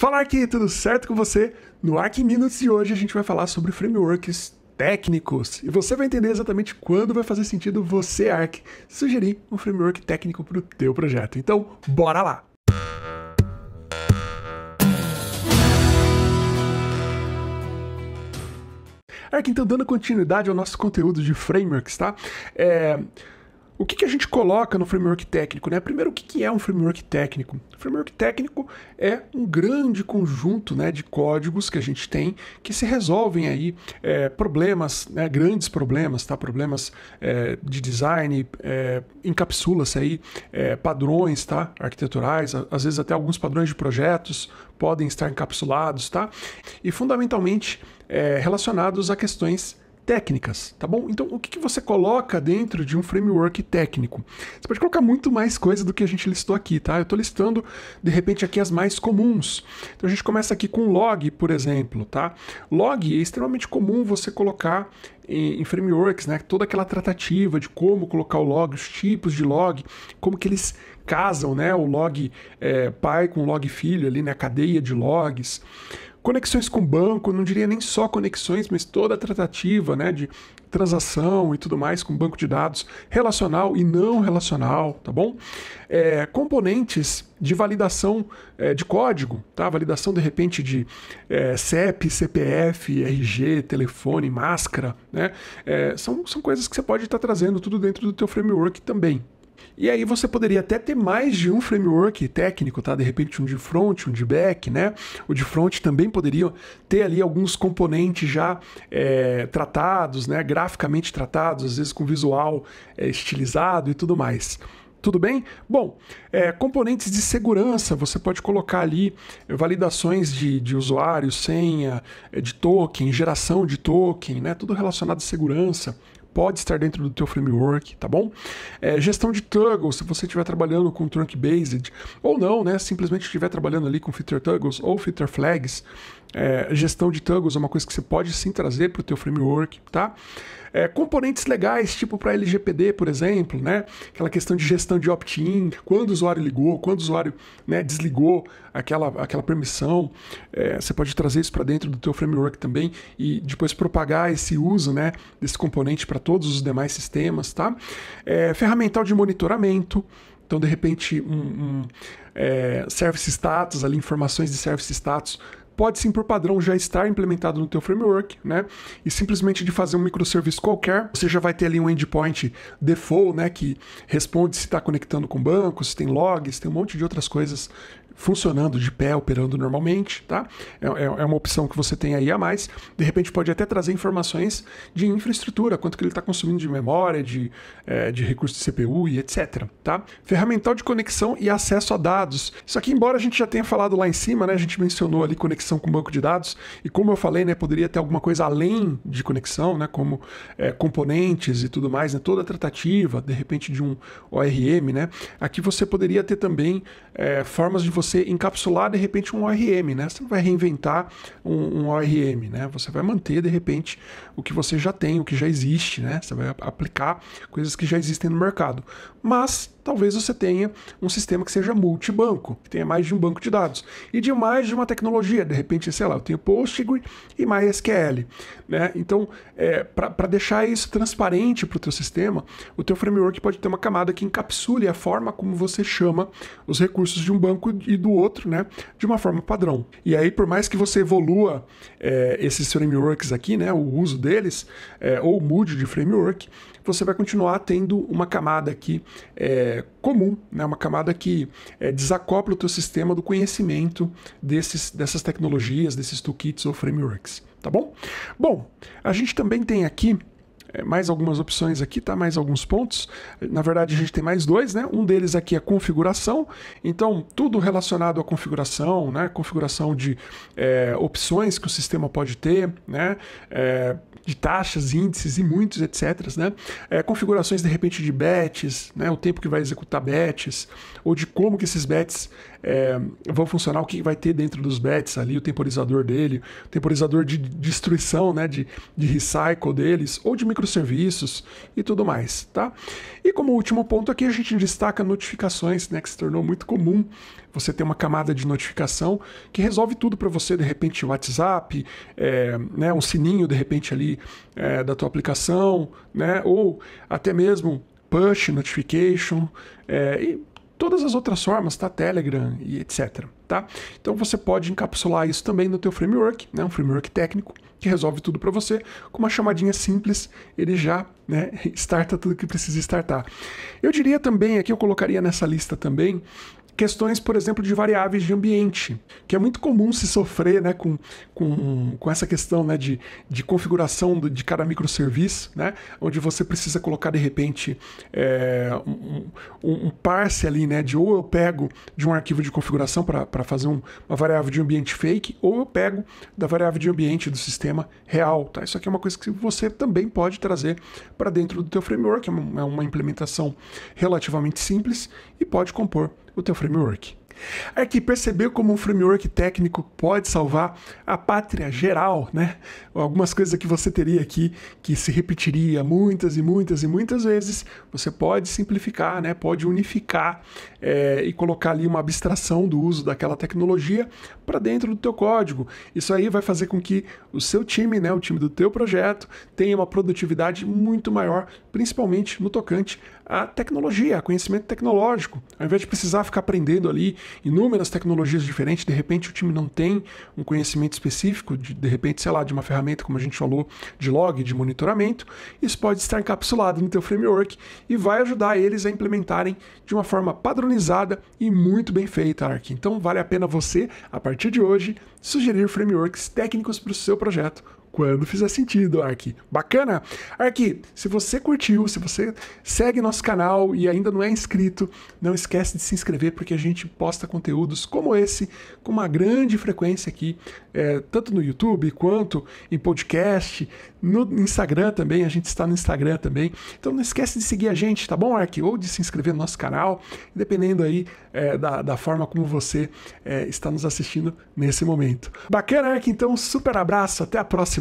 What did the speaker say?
Falar aqui, tudo certo com você? No Arc Minutes de hoje a gente vai falar sobre frameworks técnicos. E você vai entender exatamente quando vai fazer sentido você, Arc, sugerir um framework técnico para o teu projeto. Então, bora lá! Arc, então, dando continuidade ao nosso conteúdo de frameworks, tá? É... O que, que a gente coloca no framework técnico? Né? Primeiro, o que, que é um framework técnico? O framework técnico é um grande conjunto né, de códigos que a gente tem que se resolvem aí é, problemas, né, grandes problemas, tá? problemas é, de design, é, encapsula-se aí é, padrões tá? arquiteturais, às vezes até alguns padrões de projetos podem estar encapsulados, tá? e fundamentalmente é, relacionados a questões técnicas, tá bom? Então, o que, que você coloca dentro de um framework técnico? Você pode colocar muito mais coisa do que a gente listou aqui, tá? Eu estou listando, de repente, aqui as mais comuns. Então, a gente começa aqui com log, por exemplo, tá? Log é extremamente comum você colocar em, frameworks, né? Toda aquela tratativa de como colocar o log, os tipos de log, como que eles casam, né? O log é, pai com o log filho ali, né? A cadeia de logs conexões com o banco, não diria nem só conexões, mas toda a tratativa né, de transação e tudo mais com banco de dados relacional e não relacional, tá bom? É, componentes de validação é, de código, tá? Validação de repente de é, CEP, CPF, RG, telefone, máscara, né? É, são, são coisas que você pode estar trazendo tudo dentro do teu framework também, e aí você poderia até ter mais de um framework técnico, tá? De repente um de front, um de back, né? O de front também poderia ter ali alguns componentes já é, tratados, né? Graficamente tratados, às vezes com visual é, estilizado e tudo mais. Tudo bem? Bom, é, componentes de segurança, você pode colocar ali validações de, de usuário, senha, de token, geração de token, né? Tudo relacionado à segurança pode estar dentro do teu framework, tá bom? É, gestão de toggles, se você estiver trabalhando com trunk-based, ou não, né? Simplesmente estiver trabalhando ali com filter toggles ou filter flags, é, gestão de tangos é uma coisa que você pode sim trazer para o teu framework, tá? É, componentes legais, tipo para LGPD, por exemplo, né? Aquela questão de gestão de opt-in, quando o usuário ligou, quando o usuário né, desligou aquela, aquela permissão, é, você pode trazer isso para dentro do teu framework também e depois propagar esse uso, né, desse componente para todos os demais sistemas, tá? É, ferramental de monitoramento, então de repente um, um é, service status, ali informações de service status pode sim, por padrão, já estar implementado no teu framework, né? E simplesmente de fazer um microserviço qualquer, você já vai ter ali um endpoint default, né? Que responde se está conectando com banco, se tem logs, tem um monte de outras coisas funcionando de pé, operando normalmente, tá? É, é, é, uma opção que você tem aí a mais. De repente pode até trazer informações de infraestrutura, quanto que ele está consumindo de memória, de, é, de recurso de CPU e etc, tá? Ferramental de conexão e acesso a dados. Isso aqui, embora a gente já tenha falado lá em cima, né? A gente mencionou ali conexão com banco de dados e como eu falei, né? Poderia ter alguma coisa além de conexão, né? Como é, componentes e tudo mais, né? Toda a tratativa, de repente de um ORM, né? Aqui você poderia ter também é, formas de você você encapsular de repente um ORM, né? Você não vai reinventar um, um ORM, né? Você vai manter de repente o que você já tem, o que já existe, né? Você vai aplicar coisas que já existem no mercado. Mas talvez você tenha um sistema que seja multibanco, que tenha mais de um banco de dados e de mais de uma tecnologia. De repente, sei lá, eu tenho Postgre e MySQL. Né? Então, é, para deixar isso transparente para o teu sistema, o teu framework pode ter uma camada que encapsule a forma como você chama os recursos de um banco e do outro, né? De uma forma padrão. E aí, por mais que você evolua é, esses frameworks aqui, né? O uso deles, é, ou mude de framework, você vai continuar tendo uma camada aqui é, comum, né? uma camada que é, desacopla o teu sistema do conhecimento desses, dessas tecnologias, desses toolkits ou frameworks, tá bom? Bom, a gente também tem aqui é, mais algumas opções aqui, tá? Mais alguns pontos. Na verdade, a gente tem mais dois, né? Um deles aqui é configuração. Então, tudo relacionado à configuração, né? Configuração de é, opções que o sistema pode ter, né? É, de taxas, índices e muitos, etc. Né? É, configurações, de repente, de bets, né? O tempo que vai executar bets, ou de como que esses bets é, vão funcionar, o que vai ter dentro dos bets ali, o temporizador dele, o temporizador de destruição, né, de, de recycle deles, ou de microserviços e tudo mais, tá? E como último ponto aqui, a gente destaca notificações, né, que se tornou muito comum você ter uma camada de notificação que resolve tudo para você, de repente WhatsApp, é, né, um sininho de repente ali é, da tua aplicação, né, ou até mesmo push notification é, e todas as outras formas, tá? Telegram e etc, tá? Então você pode encapsular isso também no teu framework, né? Um framework técnico que resolve tudo para você com uma chamadinha simples, ele já, né, starta tudo que precisa startar. Eu diria também aqui eu colocaria nessa lista também questões, por exemplo, de variáveis de ambiente, que é muito comum se sofrer né, com, com, com essa questão né, de, de configuração de cada microserviço, né, onde você precisa colocar, de repente, é, um, um parse ali né, de ou eu pego de um arquivo de configuração para fazer um, uma variável de ambiente fake, ou eu pego da variável de ambiente do sistema real. Tá? Isso aqui é uma coisa que você também pode trazer para dentro do teu framework, é uma, é uma implementação relativamente simples e pode compor o teu framework é que perceber como um framework técnico pode salvar a pátria geral, né? Algumas coisas que você teria aqui que se repetiria muitas e muitas e muitas vezes, você pode simplificar, né? Pode unificar é, e colocar ali uma abstração do uso daquela tecnologia para dentro do teu código. Isso aí vai fazer com que o seu time, né, o time do teu projeto, tenha uma produtividade muito maior, principalmente no tocante à tecnologia, a conhecimento tecnológico. Ao invés de precisar ficar aprendendo ali inúmeras tecnologias diferentes, de repente o time não tem um conhecimento específico, de, de repente, sei lá, de uma ferramenta, como a gente falou, de log, de monitoramento, isso pode estar encapsulado no teu framework e vai ajudar eles a implementarem de uma forma padronizada e muito bem feita, Ark. Então vale a pena você, a partir de hoje, sugerir frameworks técnicos para o seu projeto quando fizer sentido, Ark. Bacana? Ark, se você curtiu, se você segue nosso canal e ainda não é inscrito, não esquece de se inscrever porque a gente posta conteúdos como esse com uma grande frequência aqui, é, tanto no YouTube quanto em podcast, no Instagram também, a gente está no Instagram também. Então não esquece de seguir a gente, tá bom, Ark? Ou de se inscrever no nosso canal, dependendo aí é, da, da forma como você é, está nos assistindo nesse momento. Bacana, Ark? Então, super abraço, até a próxima